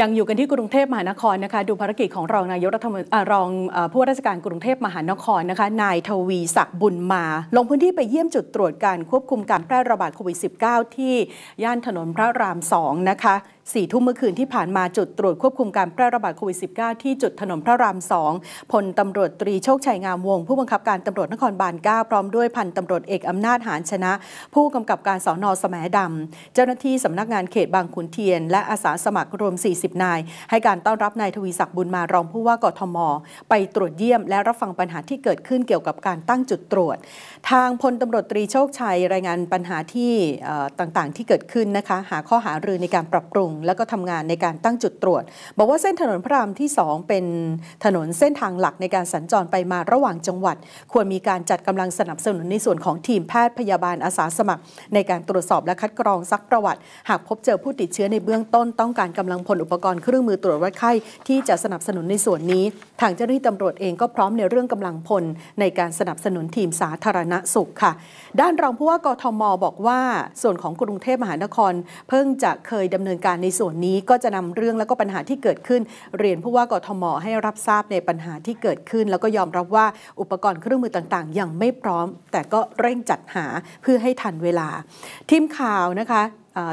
ยังอยู่กันที่กรุงเทพมหานครนะคะ ดูภารกิจของรองนายกรัฐมนตรีรองผู้ว่าราชการกรุงเทพมหานครนะคะ นายทวีศักดิ์บุญมา ลงพื้นที่ไปเยี่ยมจุดตรวจการควบคุมการแพร่ระบาดโควิด -19 ที่ย่านถนนพระรามสองนะคะสี่ทุ่มเมื่อคืนที่ผ่านมาจุดตรวจควบคุมการแพร่ระบาดโควิด -19 ที่จุดถนนพระราม2พลตำรวจตรีโชคชัยงามวงผู้บังคับการตำรวจนครบาล9พร้อมด้วยพันตำรวจเอกอำนาจหานชนะผู้กำกับการสอนอสมดำ เจ้าหน้าที่สำนักงานเขตบางขุนเทียนและอาสาสมัครรวม 40 นาย ให้การต้อนรับนายทวีศักดิ์บุญมารอง ผู้ว่ากทม ไปตรวจเยี่ยมและรับฟังปัญหาที่เกิดขึ้นเกี่ยวกับการตั้งจุดตรวจ ทางพลตำรวจตรีโชคชัยรายงานปัญหาที่ต่างๆที่เกิดขึ้นนะคะหาข้อหารือในการปรับปรุงแล้วก็ทำงานในการตั้งจุดตรวจ บอกว่าเส้นถนนพระรามที่ 2 เป็นถนนเส้นทางหลักในการสัญจรไปมาระหว่างจังหวัด ควรมีการจัดกำลังสนับสนุนในส่วนของทีมแพทย์พยาบาลอาสาสมัคร ในการตรวจสอบและคัดกรองซักประวัติ หากพบเจอผู้ติดเชื้อในเบื้องต้นต้องการกำลังพลอุปกรณ์เครื่องมือตรวจวัดไข้ที่จะสนับสนุนในส่วนนี้ ทางเจ้าหน้าที่ตำรวจเองก็พร้อมในเรื่องกำลังพลในการสนับสนุนทีมสาธารณสุขค่ะ ด้านรองผู้ว่ากทมบอกว่า ส่วนของกรุงเทพมหานคร เพิ่งจะเคยดำเนินการในส่วนนี้ก็จะนำเรื่องและก็ปัญหาที่เกิดขึ้น เรียนผู้ว่ากทมให้รับทราบในปัญหาที่เกิดขึ้น แล้วก็ยอมรับว่าอุปกรณ์เครื่องมือต่างๆยังไม่พร้อม แต่ก็เร่งจัดหาเพื่อให้ทันเวลาทีมข่าวนะคะ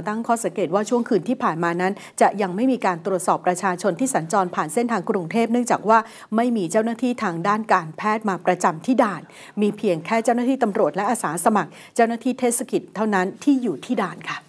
ตั้งข้อสังเกตว่าช่วงคืนที่ผ่านมานั้น จะยังไม่มีการตรวจสอบประชาชนที่สัญจรผ่านเส้นทางกรุงเทพเนื่องจากว่าไม่มีเจ้าหน้าที่ทางด้านการแพทย์มาประจำที่ด่าน มีเพียงแค่เจ้าหน้าที่ตำรวจ และอาสาสมัคร เจ้าหน้าที่เทศกิจเท่านั้นที่อยู่ที่ด่านค่ะ